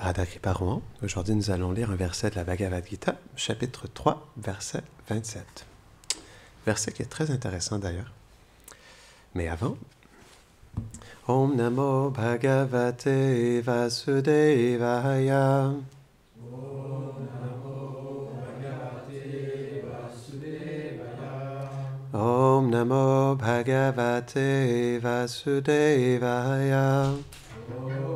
Radhakripa aujourd'hui nous allons lire un verset de la Bhagavad Gita, chapitre 3, verset 27. Verset qui est très intéressant d'ailleurs. Mais avant, Om Namo Bhagavate Vasudevaya. Om Namo Bhagavate Vasudevaya. Om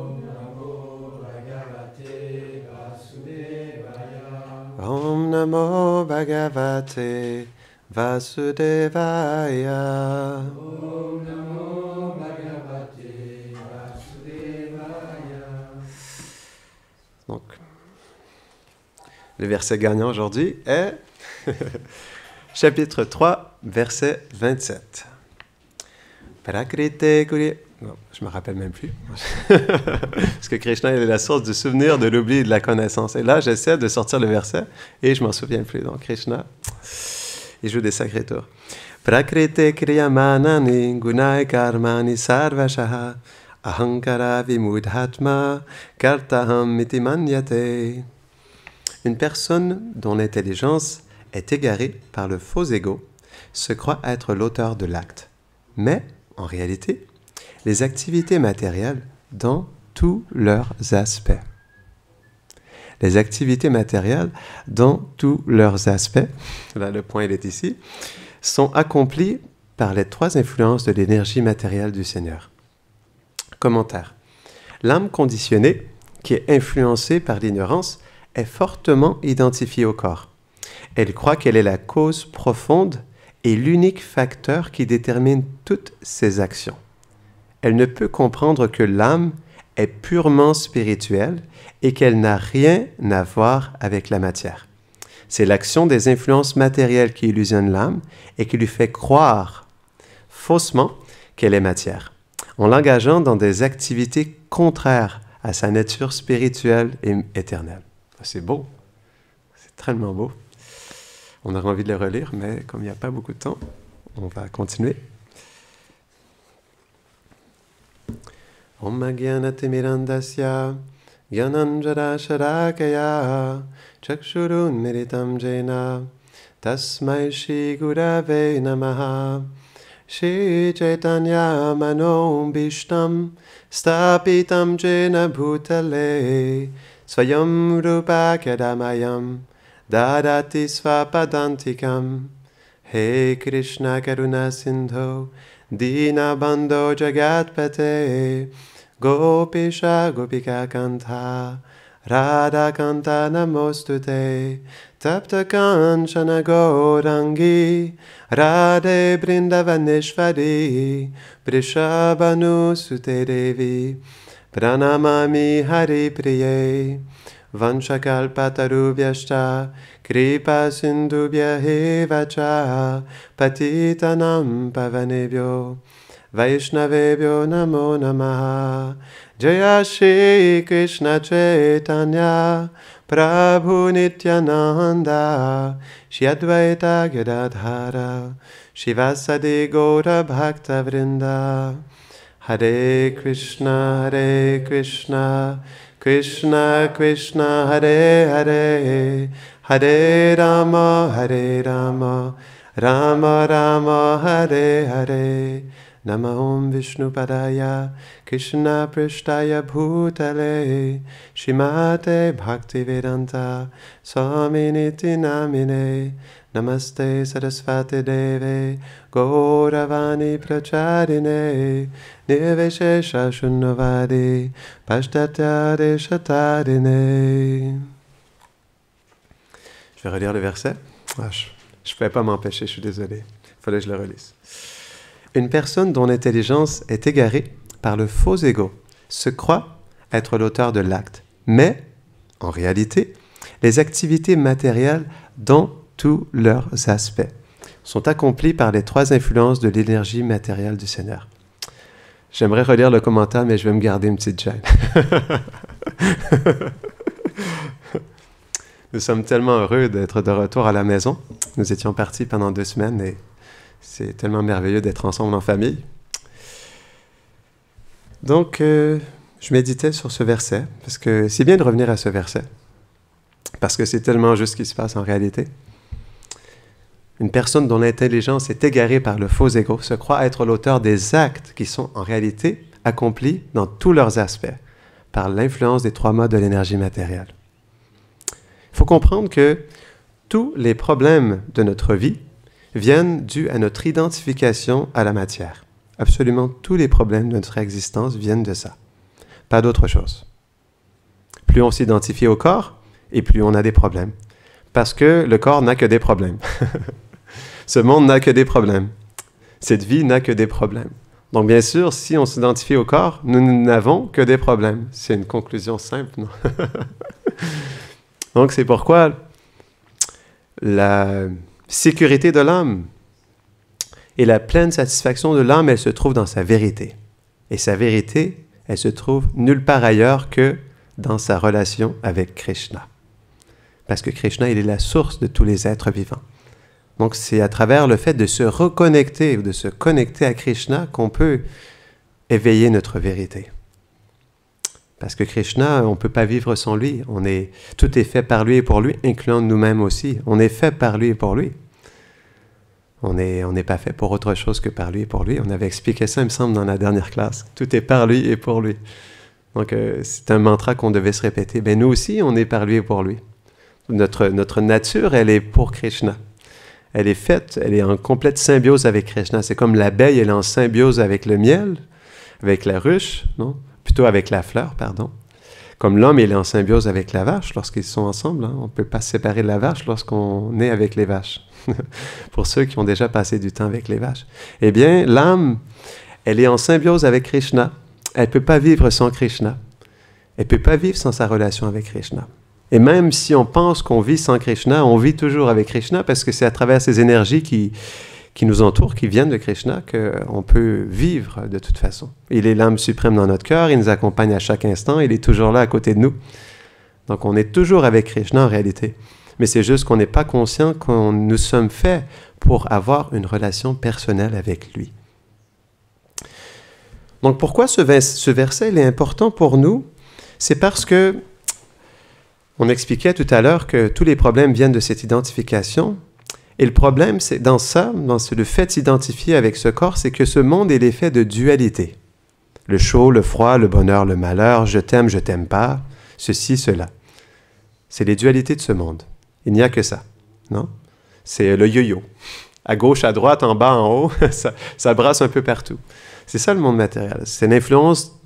Om Namo Bhagavate Vasudevaya. Om Namo Bhagavate Vasudevaya. Donc, le verset gagnant aujourd'hui est chapitre 3, verset 27. Je ne je me rappelle même plus. Parce que Krishna est la source du souvenir, de l'oubli et de la connaissance. Et là, j'essaie de sortir le verset et je m'en souviens plus. Donc, Krishna, il joue des sacrés tours. Une personne dont l'intelligence est égarée par le faux ego se croit être l'auteur de l'acte, mais en réalité, les activités matérielles dans tous leurs aspects. Les activités matérielles dans tous leurs aspects, là le point il est ici, sont accomplies par les trois influences de l'énergie matérielle du Seigneur. Commentaire. L'âme conditionnée, qui est influencée par l'ignorance, est fortement identifiée au corps. Elle croit qu'elle est la cause profonde est l'unique facteur qui détermine toutes ses actions. Elle ne peut comprendre que l'âme est purement spirituelle et qu'elle n'a rien à voir avec la matière. C'est l'action des influences matérielles qui illusionne l'âme et qui lui fait croire faussement qu'elle est matière, en l'engageant dans des activités contraires à sa nature spirituelle et éternelle. C'est beau. C'est tellement beau. On aurait envie de le relire, mais comme il n'y a pas beaucoup de temps, on va continuer. Om Mirandasya Gyananjara Sharakaya Chakshurun Miritam Jena Tasmai Shri Gurave Namaha Shi Chaitanya Manom Bishtam Stapitam Jena Bhutale Swayam Rupa kedamayam. Dadati Svapadantikam. He Krishna Karuna Sindho, Dina Bandho Jagatpate, Gopisha Gopika kanta, Radha Kanta Namostute, Tapta Kanchana gorangi, Radhe Brindavaneshvari, Prishabhanu Sute Devi, Pranamami Hari Priye, वंशकल्पतरुव्यश्च कृपासिन्धुव्यहेव च पतीतनां पवनेभ्यो वैष्णवे व्यो नमो नमः जया श्रीकृष्णचेतन्या प्रभुनित्यनन्द श्यद्वैता गदाधारा शिवाः सदि Hare Krishna, Hare Krishna, Krishna Krishna, Hare Hare, Hare Rama, Hare Rama, Rama Rama, Hare Hare. Nama Om Vishnu Padaya Krishna Prishtaya Bhutale Shimate Bhakti Vedanta Swaminiti Namine Namaste Sarasvati Deve Gauravani Pracharine Je vais relire le verset. je ne pouvais pas m'empêcher, je suis désolé. Il fallait que je le relise. Une personne dont l'intelligence est égarée par le faux ego se croit être l'auteur de l'acte. Mais, en réalité, les activités matérielles dans tous leurs aspects sont accomplies par les trois influences de l'énergie matérielle du Seigneur. J'aimerais relire le commentaire, mais je vais me garder une petite gêne. Nous sommes tellement heureux d'être de retour à la maison. Nous étions partis pendant deux semaines et c'est tellement merveilleux d'être ensemble en famille. Donc, euh, je méditais sur ce verset, parce que c'est bien de revenir à ce verset, parce que c'est tellement juste ce qui se passe en réalité. Une personne dont l'intelligence est égarée par le faux égo se croit être l'auteur des actes qui sont en réalité accomplis dans tous leurs aspects par l'influence des trois modes de l'énergie matérielle. Il faut comprendre que tous les problèmes de notre vie viennent dus à notre identification à la matière. Absolument tous les problèmes de notre existence viennent de ça, pas d'autre chose. Plus on s'identifie au corps, et plus on a des problèmes, parce que le corps n'a que des problèmes. Ce monde n'a que des problèmes. Cette vie n'a que des problèmes. Donc, bien sûr, si on s'identifie au corps, nous n'avons que des problèmes. C'est une conclusion simple, non? Donc, c'est pourquoi la sécurité de l'homme et la pleine satisfaction de l'homme, elle se trouve dans sa vérité. Et sa vérité, elle se trouve nulle part ailleurs que dans sa relation avec Krishna. Parce que Krishna, il est la source de tous les êtres vivants. Donc c'est à travers le fait de se reconnecter ou de se connecter à Krishna qu'on peut éveiller notre vérité. Parce que Krishna, on ne peut pas vivre sans lui. On est, tout est fait par lui et pour lui, incluant nous-mêmes aussi. On est fait par lui et pour lui. On n'est on pas fait pour autre chose que par lui et pour lui. On avait expliqué ça, il me semble, dans la dernière classe. Tout est par lui et pour lui. Donc, euh, c'est un mantra qu'on devait se répéter. Mais nous aussi, on est par lui et pour lui. Notre, notre nature, elle est pour Krishna elle est faite, elle est en complète symbiose avec Krishna. C'est comme l'abeille, elle est en symbiose avec le miel, avec la ruche, non Plutôt avec la fleur, pardon. Comme l'homme, il est en symbiose avec la vache lorsqu'ils sont ensemble. Hein, on ne peut pas se séparer de la vache lorsqu'on est avec les vaches. Pour ceux qui ont déjà passé du temps avec les vaches. Eh bien, l'âme, elle est en symbiose avec Krishna. Elle ne peut pas vivre sans Krishna. Elle ne peut pas vivre sans sa relation avec Krishna. Et même si on pense qu'on vit sans Krishna, on vit toujours avec Krishna parce que c'est à travers ces énergies qui, qui nous entourent, qui viennent de Krishna, qu'on peut vivre de toute façon. Il est l'âme suprême dans notre cœur, il nous accompagne à chaque instant, il est toujours là à côté de nous. Donc on est toujours avec Krishna en réalité. Mais c'est juste qu'on n'est pas conscient qu'on nous sommes faits pour avoir une relation personnelle avec lui. Donc pourquoi ce, verset est important pour nous C'est parce que on expliquait tout à l'heure que tous les problèmes viennent de cette identification. Et le problème, c'est dans ça, dans le fait de s'identifier avec ce corps, c'est que ce monde est l'effet de dualité. Le chaud, le froid, le bonheur, le malheur, je t'aime, je t'aime pas, ceci, cela. C'est les dualités de ce monde. Il n'y a que ça, non C'est euh, le yo-yo. À gauche, à droite, en bas, en haut, ça, ça brasse un peu partout. C'est ça le monde matériel. C'est l'influence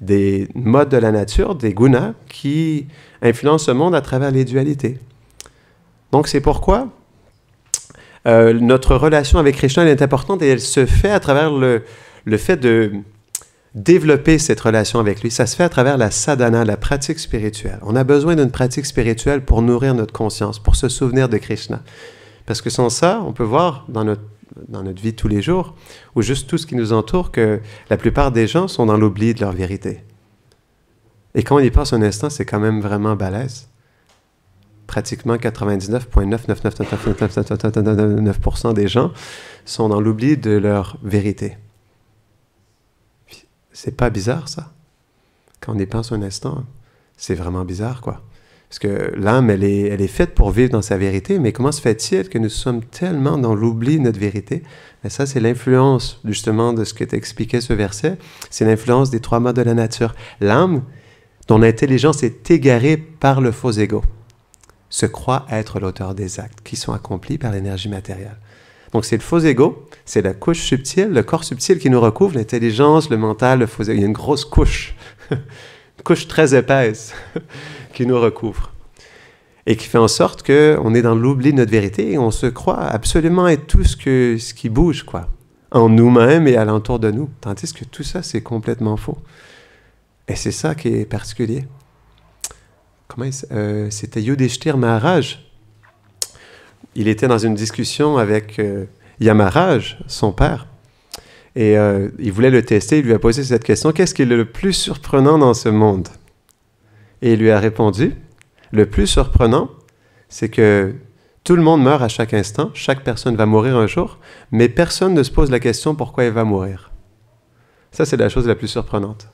des modes de la nature, des gunas, qui influencent ce monde à travers les dualités. Donc c'est pourquoi euh, notre relation avec Krishna est importante et elle se fait à travers le, le fait de développer cette relation avec lui. Ça se fait à travers la sadhana, la pratique spirituelle. On a besoin d'une pratique spirituelle pour nourrir notre conscience, pour se souvenir de Krishna. Parce que sans ça, on peut voir dans notre dans notre vie tous les jours, ou juste tout ce qui nous entoure, que la plupart des gens sont dans l'oubli de leur vérité. Et quand on y pense un instant, c'est quand même vraiment balèze. Pratiquement 99,9999999% des gens sont dans l'oubli de leur vérité. C'est pas bizarre ça Quand on y pense un instant, c'est vraiment bizarre quoi. Parce que l'âme, elle est, elle est faite pour vivre dans sa vérité, mais comment se fait-il que nous sommes tellement dans l'oubli de notre vérité mais ben, Ça, c'est l'influence justement de ce que expliqué ce verset. C'est l'influence des trois modes de la nature. L'âme, dont l'intelligence est égarée par le faux ego, se croit être l'auteur des actes qui sont accomplis par l'énergie matérielle. Donc c'est le faux ego, c'est la couche subtile, le corps subtil qui nous recouvre, l'intelligence, le mental, le faux ego. Il y a une grosse couche. couche très épaisse qui nous recouvre et qui fait en sorte qu'on est dans l'oubli de notre vérité et on se croit absolument être tout ce, que, ce qui bouge, quoi, en nous-mêmes et alentour de nous. Tandis que tout ça, c'est complètement faux. Et c'est ça qui est particulier. Comment euh, C'était Yudhishthir Maharaj. Il était dans une discussion avec euh, Yamaraj, son père. Et euh, il voulait le tester, il lui a posé cette question, qu'est-ce qui est le plus surprenant dans ce monde Et il lui a répondu, le plus surprenant, c'est que tout le monde meurt à chaque instant, chaque personne va mourir un jour, mais personne ne se pose la question pourquoi elle va mourir. Ça, c'est la chose la plus surprenante.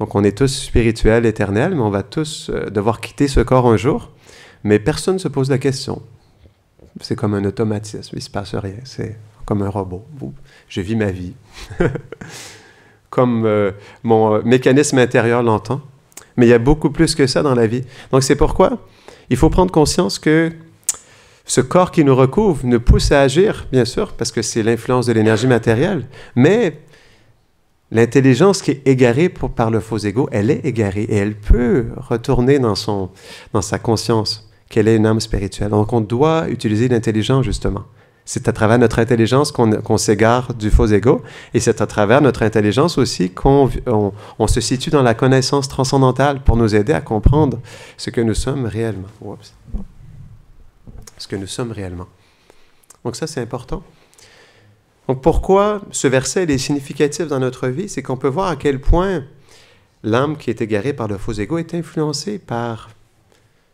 Donc on est tous spirituels, éternels, mais on va tous euh, devoir quitter ce corps un jour, mais personne ne se pose la question. C'est comme un automatisme, il ne se passe rien. C'est comme un robot. Je vis ma vie, comme euh, mon euh, mécanisme intérieur l'entend. Mais il y a beaucoup plus que ça dans la vie. Donc c'est pourquoi il faut prendre conscience que ce corps qui nous recouvre nous pousse à agir, bien sûr, parce que c'est l'influence de l'énergie matérielle, mais L'intelligence qui est égarée par le faux ego, elle est égarée et elle peut retourner dans, son, dans sa conscience qu'elle est une âme spirituelle. Donc on doit utiliser l'intelligence justement. C'est à travers notre intelligence qu'on s'égare du faux ego, et c'est à travers notre intelligence aussi qu'on on, se situe dans la connaissance transcendantale pour nous aider à comprendre ce que nous sommes réellement. Ce que nous sommes réellement. Donc ça, c'est important. Donc pourquoi ce verset est significatif dans notre vie C'est qu'on peut voir à quel point l'âme qui est égarée par le faux ego est influencée par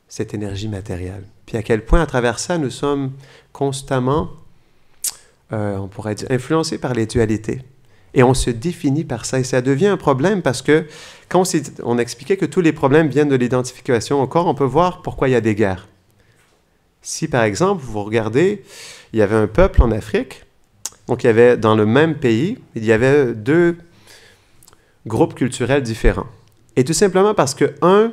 cette énergie matérielle. Puis à quel point à travers ça, nous sommes constamment euh, on pourrait être influencé par les dualités. Et on se définit par ça. Et ça devient un problème parce que quand on, expliquait que tous les problèmes viennent de l'identification encore on peut voir pourquoi il y a des guerres. Si, par exemple, vous regardez, il y avait un peuple en Afrique, donc il y avait dans le même pays, il y avait deux groupes culturels différents. Et tout simplement parce que un,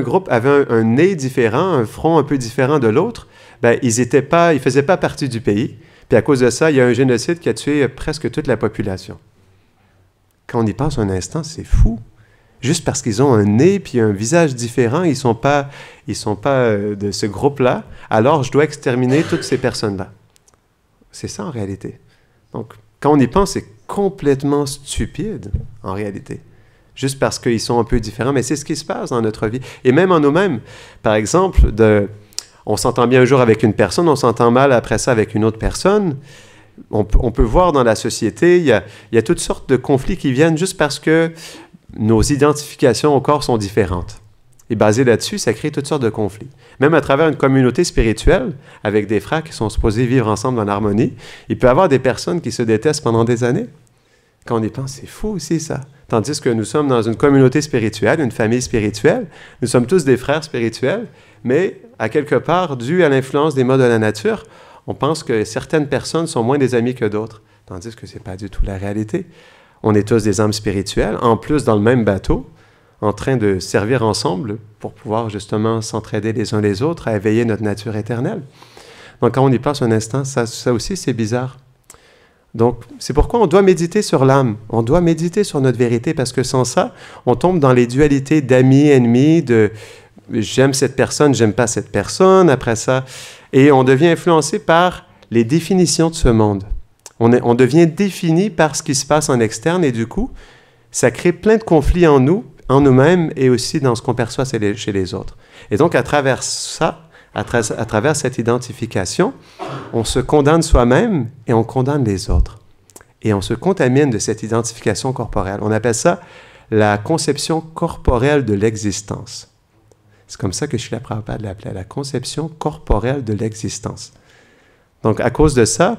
groupe avait un, nez différent, un front un peu différent de l'autre, ben, ils ne pas, ils faisaient pas partie du pays. Puis à cause de ça, il y a un génocide qui a tué presque toute la population. Quand on y pense un instant, c'est fou. Juste parce qu'ils ont un nez puis un visage différent, ils ne sont pas, sont pas euh, de ce groupe-là, alors je dois exterminer toutes ces personnes-là. C'est ça en réalité. Donc, quand on y pense, c'est complètement stupide en réalité. Juste parce qu'ils sont un peu différents, mais c'est ce qui se passe dans notre vie. Et même en nous-mêmes, par exemple, de, on s'entend bien un jour avec une personne, on s'entend mal après ça avec une autre personne. On, peut voir dans la société, il y, a, il y, a, toutes sortes de conflits qui viennent juste parce que nos identifications au corps sont différentes. Et basé là-dessus, ça crée toutes sortes de conflits. Même à travers une communauté spirituelle, avec des frères qui sont supposés vivre ensemble en harmonie, il peut y avoir des personnes qui se détestent pendant des années. Quand on y pense, c'est fou aussi ça. Tandis que nous sommes dans une communauté spirituelle, une famille spirituelle, nous sommes tous des frères spirituels, mais à quelque part, dû à l'influence des modes de la nature, on pense que certaines personnes sont moins des amis que d'autres, tandis que ce n'est pas du tout la réalité. On est tous des âmes spirituelles, en plus dans le même bateau, en train de servir ensemble pour pouvoir justement s'entraider les uns les autres à éveiller notre nature éternelle. Donc quand on y passe un instant, ça, aussi c'est bizarre. Donc c'est pourquoi on doit méditer sur l'âme, on doit méditer sur notre vérité, parce que sans ça, on tombe dans les dualités d'amis, ennemis, de, j'aime cette personne, j'aime pas cette personne, après ça. Et on devient influencé par les définitions de ce monde. On, est, on devient défini par ce qui se passe en externe et du coup, ça crée plein de conflits en nous, en nous-mêmes et aussi dans ce qu'on perçoit chez les, autres. Et donc, à travers ça, à travers cette identification, on se condamne soi-même et on condamne les autres. Et on se contamine de cette identification corporelle. On appelle ça la conception corporelle de l'existence. C'est comme ça que Srila Prabhupada l'appelait la conception corporelle de l'existence. Donc, à cause de ça,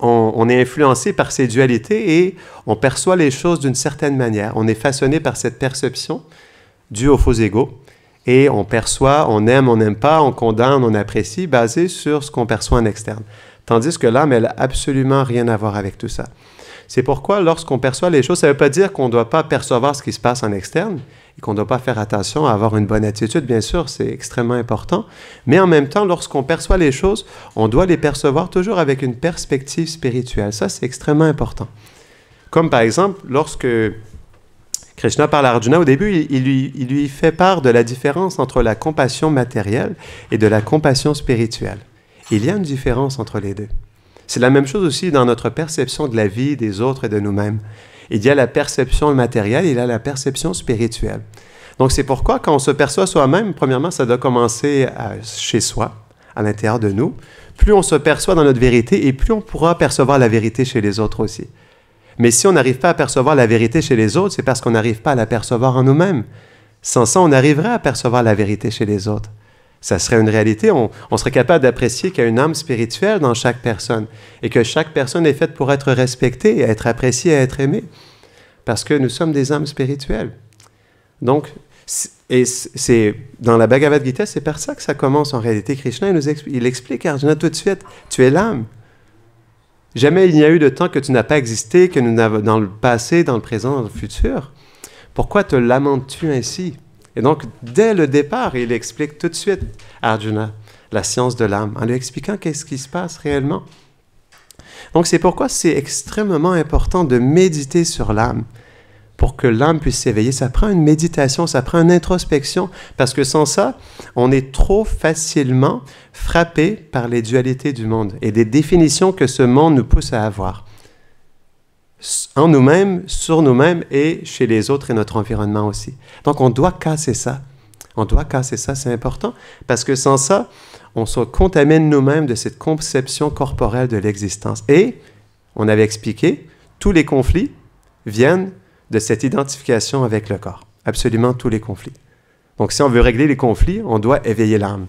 on, on, est influencé par ces dualités et on perçoit les choses d'une certaine manière. On est façonné par cette perception due aux faux égaux. Et on perçoit, on aime, on n'aime pas, on condamne, on apprécie, basé sur ce qu'on perçoit en externe. Tandis que l'âme, elle n'a absolument rien à voir avec tout ça. C'est pourquoi lorsqu'on perçoit les choses, ça ne veut pas dire qu'on ne doit pas percevoir ce qui se passe en externe et qu'on ne doit pas faire attention à avoir une bonne attitude, bien sûr, c'est extrêmement important. Mais en même temps, lorsqu'on perçoit les choses, on doit les percevoir toujours avec une perspective spirituelle. Ça, c'est extrêmement important. Comme par exemple, lorsque Krishna parle à Arjuna, au début, il lui fait part de la différence entre la compassion matérielle et de la compassion spirituelle. Il y a une différence entre les deux. C'est la même chose aussi dans notre perception de la vie, des autres et de nous-mêmes. Il y a la perception matérielle, il y a la perception spirituelle. Donc c'est pourquoi quand on se perçoit soi-même, premièrement, ça doit commencer chez soi, à l'intérieur de nous. Plus on se perçoit dans notre vérité et plus on pourra percevoir la vérité chez les autres aussi. Mais si on n'arrive pas à percevoir la vérité chez les autres, c'est parce qu'on n'arrive pas à la percevoir en nous-mêmes. Sans ça, on arriverait à percevoir la vérité chez les autres ça serait une réalité. On, serait capable d'apprécier qu'il y a une âme spirituelle dans chaque personne et que chaque personne est faite pour être respectée, être appréciée, être aimée, parce que nous sommes des âmes spirituelles. Donc, et c'est dans la Bhagavad Gita, c'est par ça que ça commence en réalité. Krishna, il, nous explique, il à Arjuna tout de suite, tu es l'âme. Jamais il n'y a eu de temps que tu n'as pas existé, que nous n'avons dans le passé, dans le présent, dans le futur. Pourquoi te lamentes-tu ainsi et donc, dès le départ, il explique tout de suite à Arjuna la science de l'âme, en lui expliquant qu'est-ce qui se passe réellement. Donc, c'est pourquoi c'est extrêmement important de méditer sur l'âme pour que l'âme puisse s'éveiller. Ça prend une méditation, ça prend une introspection, parce que sans ça, on est trop facilement frappé par les dualités du monde et des définitions que ce monde nous pousse à avoir en nous-mêmes, sur nous-mêmes et chez les autres et notre environnement aussi. Donc on doit casser ça. On doit casser ça, c'est important, parce que sans ça, on se contamine nous-mêmes de cette conception corporelle de l'existence. Et, on avait expliqué, tous les conflits viennent de cette identification avec le corps. Absolument tous les conflits. Donc si on veut régler les conflits, on doit éveiller l'âme.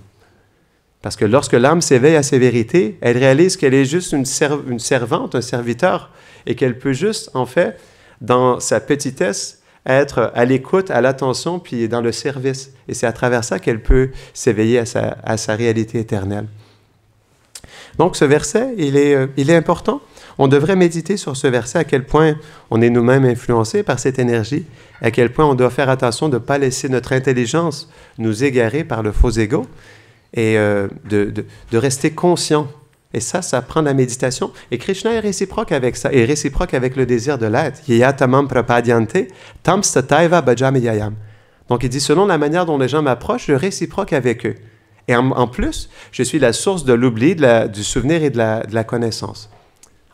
Parce que lorsque l'âme s'éveille à ses vérités, elle réalise qu'elle est juste une, servante, un serviteur, et qu'elle peut juste, en fait, dans sa petitesse, être à l'écoute, à l'attention, puis dans le service. Et c'est à travers ça qu'elle peut s'éveiller à sa, réalité éternelle. Donc ce verset, euh, il est, important. On devrait méditer sur ce verset, à quel point on est nous-mêmes influencés par cette énergie, à quel point on doit faire attention de ne pas laisser notre intelligence nous égarer par le faux égo, et euh, de, rester conscient. Et ça, ça prend la méditation. Et Krishna est réciproque avec ça, et réciproque avec le désir de l'être. Donc il dit, selon la manière dont les gens m'approchent, je réciproque avec eux. Et en, plus, je suis la source de l'oubli, du souvenir et de la connaissance.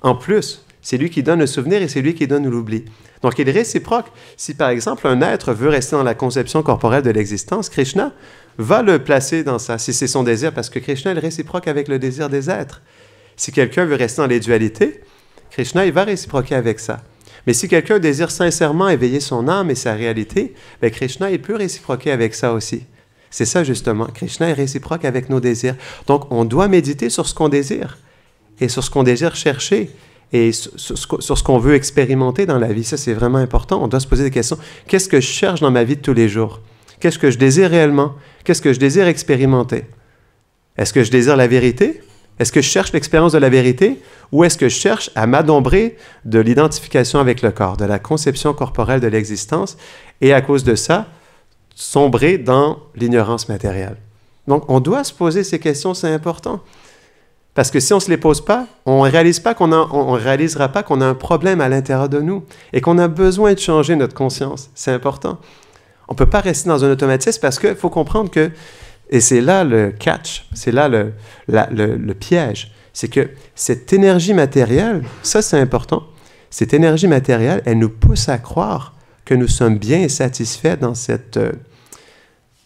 En plus, c'est lui qui donne le souvenir et c'est lui qui donne l'oubli. Donc il est réciproque. Si par exemple un être veut rester dans la conception corporelle de l'existence, Krishna va le placer dans ça, si c'est son désir, parce que Krishna est réciproque avec le désir des êtres. Si quelqu'un veut rester dans les dualités, Krishna il va réciproquer avec ça. Mais si quelqu'un désire sincèrement éveiller son âme et sa réalité, bien, Krishna il peut réciproquer avec ça aussi. C'est ça justement, Krishna est réciproque avec nos désirs. Donc on doit méditer sur ce qu'on désire et sur ce qu'on désire chercher et sur, ce qu'on veut expérimenter dans la vie. Ça, c'est vraiment important. On doit se poser des questions. Qu'est-ce que je cherche dans ma vie de tous les jours? Qu'est-ce que je désire réellement? Qu'est-ce que je désire expérimenter? Est-ce que je désire la vérité? Est-ce que je cherche l'expérience de la vérité ou est-ce que je cherche à m'adombrer de l'identification avec le corps, de la conception corporelle de l'existence et à cause de ça, sombrer dans l'ignorance matérielle? Donc, on doit se poser ces questions, c'est important. Parce que si on ne se les pose pas, on réalise pas réalisera pas qu'on a un problème à l'intérieur de nous et qu'on a besoin de changer notre conscience. C'est important. On ne peut pas rester dans un automatisme parce qu'il faut comprendre que, et c'est là le catch, c'est là le, piège, c'est que cette énergie matérielle, ça c'est important, cette énergie matérielle, elle nous pousse à croire que nous sommes bien satisfaits dans cette... Euh,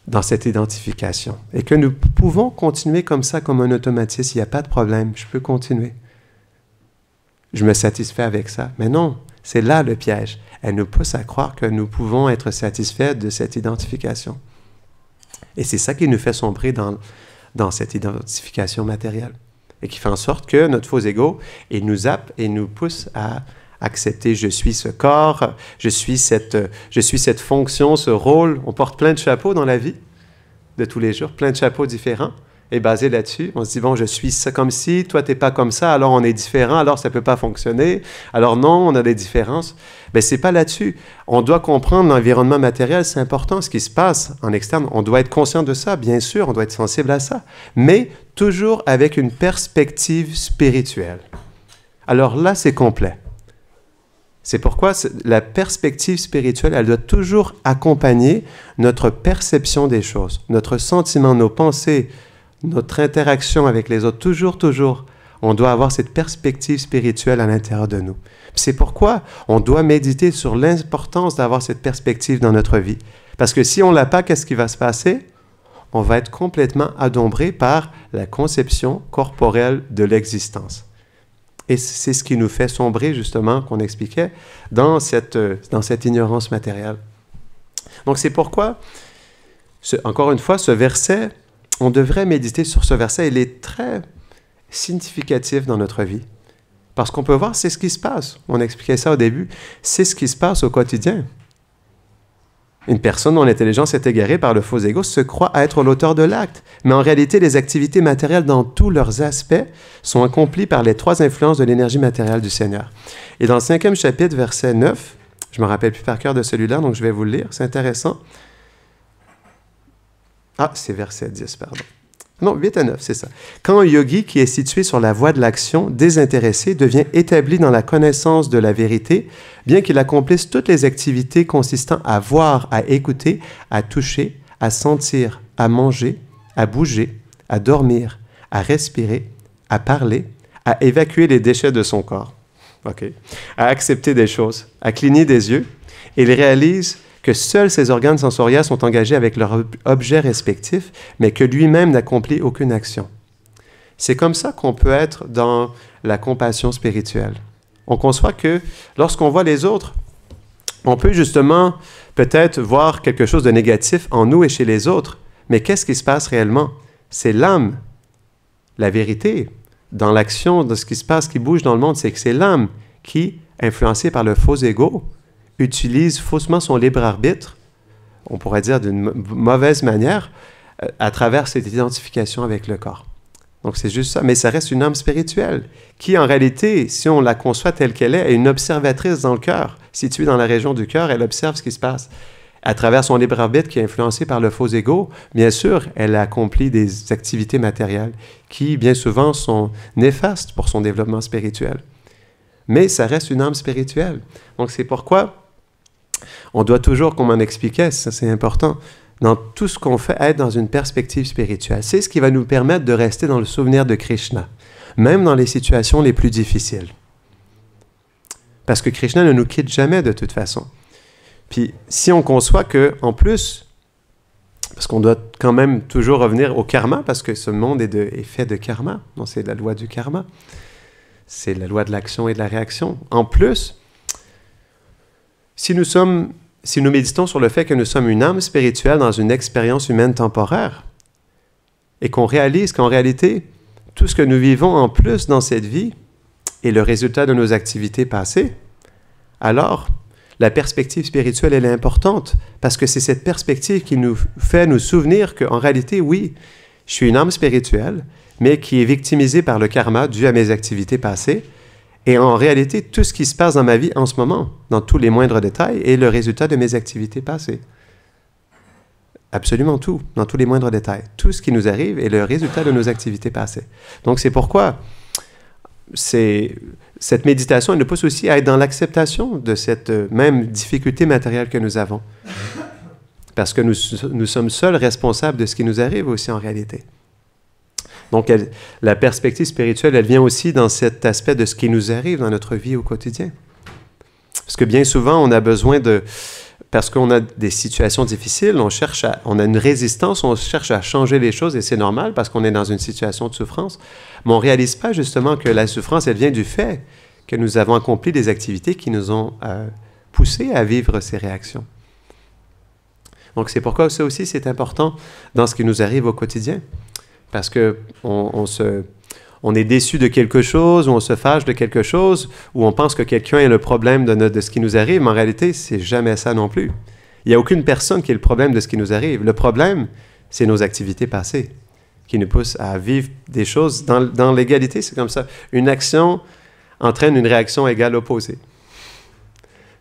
dans cette identification. Et que nous pouvons continuer comme ça, comme un automatisme. Il n'y a pas de problème, je peux continuer. Je me satisfais avec ça. Mais non, c'est là le piège. Elle nous pousse à croire que nous pouvons être satisfaits de cette identification. Et c'est ça qui nous fait sombrer dans, dans cette identification matérielle. Et qui fait en sorte que notre faux ego, il nous zappe et nous pousse à accepter je suis ce corps, je suis cette, je suis cette fonction, ce rôle. On porte plein de chapeaux dans la vie de tous les jours, plein de chapeaux différents. Et basé là-dessus, on se dit, bon, je suis ça comme si, toi, t'es pas comme ça, alors on est différent, alors ça peut pas fonctionner, alors non, on a des différences. Mais c'est pas là-dessus. On doit comprendre l'environnement matériel, c'est important, ce qui se passe en externe. On doit être conscient de ça, bien sûr, on doit être sensible à ça, mais toujours avec une perspective spirituelle. Alors là, c'est complet. C'est pourquoi la perspective spirituelle, elle doit toujours accompagner notre perception des choses, notre sentiment, nos pensées, notre interaction avec les autres. Toujours, toujours, on doit avoir cette perspective spirituelle à l'intérieur de nous. C'est pourquoi on doit méditer sur l'importance d'avoir cette perspective dans notre vie. Parce que si on ne l'a pas, qu'est-ce qui va se passer On va être complètement adombré par la conception corporelle de l'existence. Et c'est ce qui nous fait sombrer, justement, qu'on expliquait, dans cette, euh, ignorance matérielle. Donc c'est pourquoi, encore une fois, ce verset, on devrait méditer sur ce verset. Il est très significatif dans notre vie. Parce qu'on peut voir, c'est ce qui se passe. On expliquait ça au début. C'est ce qui se passe au quotidien. Une personne dont l'intelligence est égarée par le faux ego se croit être l'auteur de l'acte, mais en réalité les activités matérielles dans tous leurs aspects sont accomplies par les trois influences de l'énergie matérielle du Seigneur. Et dans le cinquième chapitre, verset 9, je ne me rappelle plus par cœur de celui-là, donc je vais vous le lire, c'est intéressant. Ah, c'est verset 10, pardon. Non, 8 à 9, c'est ça. Quand un yogi qui est situé sur la voie de l'action désintéressé devient établi dans la connaissance de la vérité, bien qu'il accomplisse toutes les activités consistant à voir, à écouter, à toucher, à sentir, à manger, à bouger, à dormir, à respirer, à parler, à évacuer les déchets de son corps, à accepter des choses, à cligner des yeux, il réalise que seuls ses organes sensoriels sont engagés avec leur objet respectif, mais que lui-même n'accomplit aucune action. C'est comme ça qu'on peut être dans la compassion spirituelle. On conçoit que lorsqu'on voit les autres, on peut justement peut-être voir quelque chose de négatif en nous et chez les autres, mais qu'est-ce qui se passe réellement C'est l'âme, la vérité dans l'action de ce qui se passe, qui bouge dans le monde, c'est que c'est l'âme qui, influencée par le faux ego, utilise faussement son libre arbitre, on pourrait dire d'une mauvaise manière, euh, à travers cette identification avec le corps. Donc c'est juste ça, mais ça reste une âme spirituelle qui, en réalité, si on la conçoit telle qu'elle est, est une observatrice dans le cœur, située dans la région du cœur, elle observe ce qui se passe. À travers son libre arbitre qui est influencé par le faux ego, bien sûr, elle accomplit des activités matérielles qui, bien souvent, sont néfastes pour son développement spirituel. Mais ça reste une âme spirituelle. Donc c'est pourquoi on doit toujours, comme on expliquait, ça c'est important, dans tout ce qu'on fait, être dans une perspective spirituelle. C'est ce qui va nous permettre de rester dans le souvenir de Krishna, même dans les situations les plus difficiles. Parce que Krishna ne nous quitte jamais de toute façon. Puis si on conçoit que, en plus, parce qu'on doit quand même toujours revenir au karma, parce que ce monde est, de, est fait de karma, c'est la loi du karma, c'est la loi de l'action et de la réaction. En plus, si nous, méditons sur le fait que nous sommes une âme spirituelle dans une expérience humaine temporaire, et qu'on réalise qu'en réalité, tout ce que nous vivons en plus dans cette vie est le résultat de nos activités passées, alors la perspective spirituelle, est importante, parce que c'est cette perspective qui nous fait nous souvenir qu'en réalité, oui, je suis une âme spirituelle, mais qui est victimisée par le karma dû à mes activités passées, et en réalité, tout ce qui se passe dans ma vie en ce moment, dans tous les moindres détails, est le résultat de mes activités passées. Absolument tout, dans tous les moindres détails. Tout ce qui nous arrive est le résultat de nos activités passées. Donc c'est pourquoi cette méditation elle nous pousse aussi à être dans l'acceptation de cette euh, même difficulté matérielle que nous avons. Parce que nous sommes seuls responsables de ce qui nous arrive aussi en réalité. Donc, la perspective spirituelle, elle vient aussi dans cet aspect de ce qui nous arrive dans notre vie au quotidien. Parce que bien souvent, on a besoin de... Parce qu'on a des situations difficiles, on cherche on a une résistance, on cherche à changer les choses et c'est normal parce qu'on est dans une situation de souffrance. Mais on ne réalise pas justement que la souffrance, elle vient du fait que nous avons accompli des activités qui nous ont euh, poussé à vivre ces réactions. Donc c'est pourquoi ça aussi c'est important dans ce qui nous arrive au quotidien parce que on, est déçu de quelque chose, ou on se fâche de quelque chose, ou on pense que quelqu'un est le problème de, ce qui nous arrive, mais en réalité, c'est jamais ça non plus. Il n'y a aucune personne qui est le problème de ce qui nous arrive. Le problème, c'est nos activités passées qui nous poussent à vivre des choses. dans l'égalité, c'est comme ça. Une action entraîne une réaction égale opposée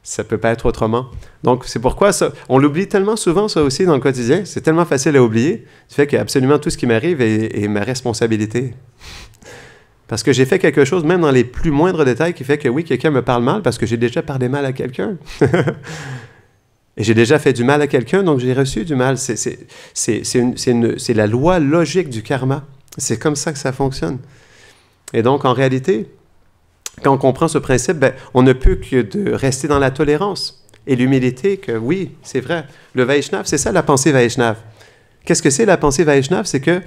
ça peut pas être autrement. Donc, c'est pourquoi ça, on l'oublie tellement souvent, ça aussi, dans le quotidien. C'est tellement facile à oublier. Tu fait que absolument tout ce qui m'arrive est, est, ma responsabilité. Parce que j'ai fait quelque chose, même dans les plus moindres détails, qui fait que oui, quelqu'un me parle mal parce que j'ai déjà parlé mal à quelqu'un. Et j'ai déjà fait du mal à quelqu'un, donc j'ai reçu du mal. C'est la loi logique du karma. C'est comme ça que ça fonctionne. Et donc, en réalité, quand on comprend ce principe, ben, on ne peut que de rester dans la tolérance et l'humilité que oui, c'est vrai. Le Vaishnav, c'est ça la pensée Vaishnav. Qu'est-ce que c'est la pensée Vaishnav C'est que,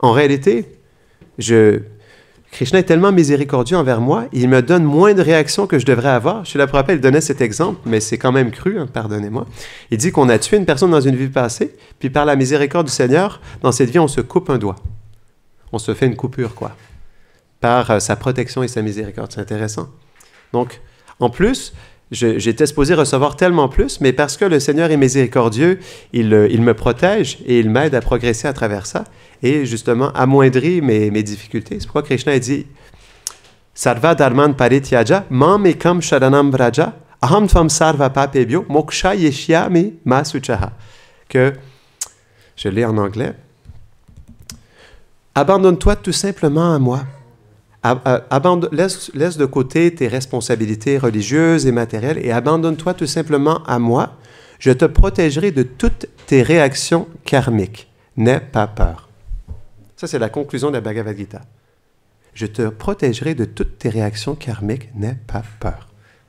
en réalité, je... Krishna est tellement miséricordieux envers moi, il me donne moins de réactions que je devrais avoir. Je suis là pour rappeler, il donnait cet exemple, mais c'est quand même cru, hein, pardonnez-moi. Il dit qu'on a tué une personne dans une vie passée, puis par la miséricorde du Seigneur, dans cette vie, on se coupe un doigt. On se fait une coupure, quoi. Euh, sa protection et sa miséricorde. C'est intéressant. Donc, en plus, j'étais supposé recevoir tellement plus, mais parce que le Seigneur est miséricordieux, euh, il, me protège et il m'aide à progresser à travers ça et justement amoindrit mes, difficultés. C'est pourquoi Krishna a dit Sarva dharman parityaja, mam ekam sharanam vraja, aham tvam sarva papebyo, moksha Que, je lis en anglais, abandonne-toi tout simplement à moi laisse, laisse, de côté tes responsabilités religieuses et matérielles et abandonne-toi tout simplement à moi. Je te protégerai de toutes tes réactions karmiques. N'aie pas peur. Ça, c'est la conclusion de la Bhagavad Gita. Je te protégerai de toutes tes réactions karmiques. N'aie pas peur.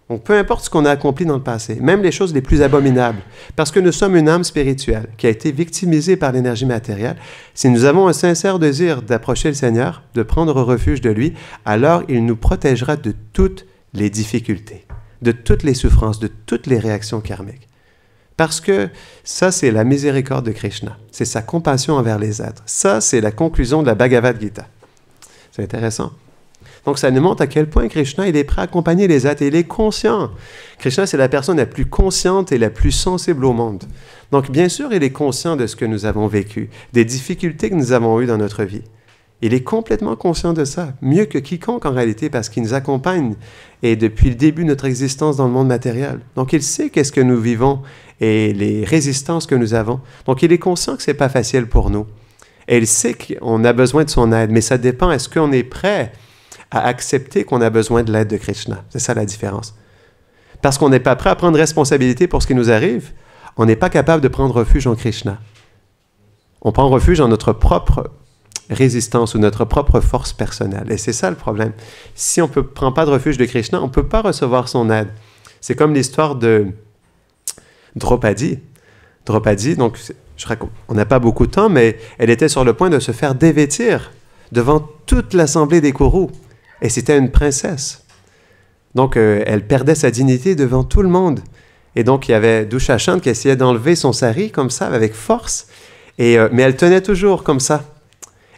Donc, peu importe ce qu'on a accompli dans le passé, même les choses les plus abominables, parce que nous sommes une âme spirituelle qui a été victimisée par l'énergie matérielle, si nous avons un sincère désir d'approcher le Seigneur, de prendre refuge de lui, alors il nous protégera de toutes les difficultés, de toutes les souffrances, de toutes les réactions karmiques. Parce que ça, c'est la miséricorde de Krishna, c'est sa compassion envers les êtres. Ça, c'est la conclusion de la Bhagavad Gita. C'est intéressant. Donc ça nous montre à quel point Krishna, il est prêt à accompagner les athées, il est conscient. Krishna, c'est la personne la plus consciente et la plus sensible au monde. Donc bien sûr, il est conscient de ce que nous avons vécu, des difficultés que nous avons eues dans notre vie. Il est complètement conscient de ça, mieux que quiconque en réalité, parce qu'il nous accompagne et depuis le début de notre existence dans le monde matériel. Donc il sait qu'est-ce que nous vivons et les résistances que nous avons. Donc il est conscient que ce n'est pas facile pour nous. Et il sait qu'on a besoin de son aide, mais ça dépend. Est-ce qu'on est prêt? à accepter qu'on a besoin de l'aide de Krishna. C'est ça la différence. Parce qu'on n'est pas prêt à prendre responsabilité pour ce qui nous arrive, on n'est pas capable de prendre refuge en Krishna. On prend refuge en notre propre résistance ou notre propre force personnelle. Et c'est ça le problème. Si on ne prend pas de refuge de Krishna, on ne peut pas recevoir son aide. C'est comme l'histoire de Draupadi. Draupadi, donc je raconte, on n'a pas beaucoup de temps, mais elle était sur le point de se faire dévêtir devant toute l'assemblée des Kourous. Et c'était une princesse. Donc, euh, elle perdait sa dignité devant tout le monde. Et donc, il y avait Douchachante qui essayait d'enlever son sari comme ça, avec force. Et, euh, mais elle tenait toujours comme ça.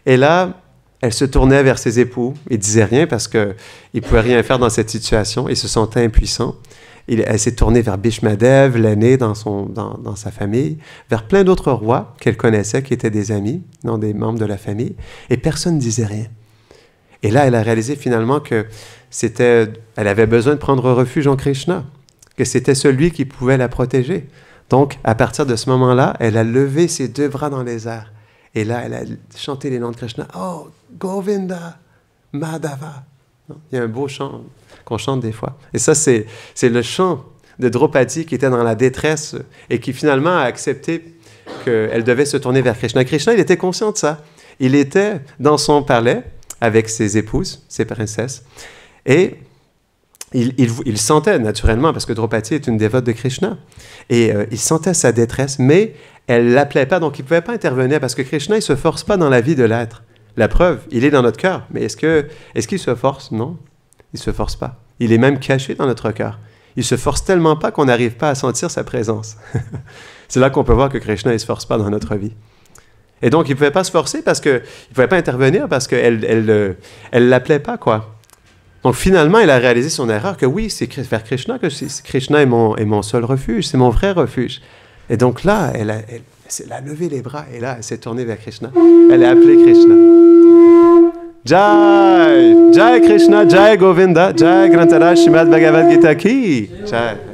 Et là, elle se tournait vers ses époux. Ils disait rien parce qu'il ne pouvait rien faire dans cette situation. Ils se sentait impuissant. Il, elle s'est tournée vers Bishmadev, l'année, dans, dans, dans sa famille, vers plein d'autres rois qu'elle connaissait, qui étaient des amis, non des membres de la famille. Et personne ne disait rien. Et là, elle a réalisé finalement que c'était, elle avait besoin de prendre refuge en Krishna, que c'était celui qui pouvait la protéger. Donc, à partir de ce moment-là, elle a levé ses deux bras dans les airs. Et là, elle a chanté les noms de Krishna. Oh, Govinda, Madhava. Il y a un beau chant qu'on chante des fois. Et ça, c'est, c'est le chant de Draupadi qui était dans la détresse et qui finalement a accepté qu'elle devait se tourner vers Krishna. Krishna, il était conscient de ça. Il était dans son palais, avec ses épouses, ses princesses. Et il, sentait naturellement, parce que Draupadi est une dévote de Krishna, et euh, il sentait sa détresse, mais elle ne l'appelait pas, donc il ne pouvait pas intervenir, parce que Krishna, il se force pas dans la vie de l'être. La preuve, il est dans notre cœur, mais est-ce qu'il est se force Non, il ne se force pas. Il est même caché dans notre cœur. Il se force tellement pas qu'on n'arrive pas à sentir sa présence. C'est là qu'on peut voir que Krishna, ne se force pas dans notre vie. Et donc, il ne pouvait pas se forcer parce qu'il ne pouvait pas intervenir parce qu'elle elle, euh, elle, l'appelait pas, quoi. Donc, finalement, il a réalisé son erreur que oui, c'est vers Krishna que Krishna est mon, est mon seul refuge, c'est mon vrai refuge. Et donc là, elle a, elle, levé les bras et là, elle s'est tournée vers Krishna. Elle a appelé Krishna. Jai! Jai Krishna, Jai Govinda, Jai Shimad Bhagavad Gita ki! Jai!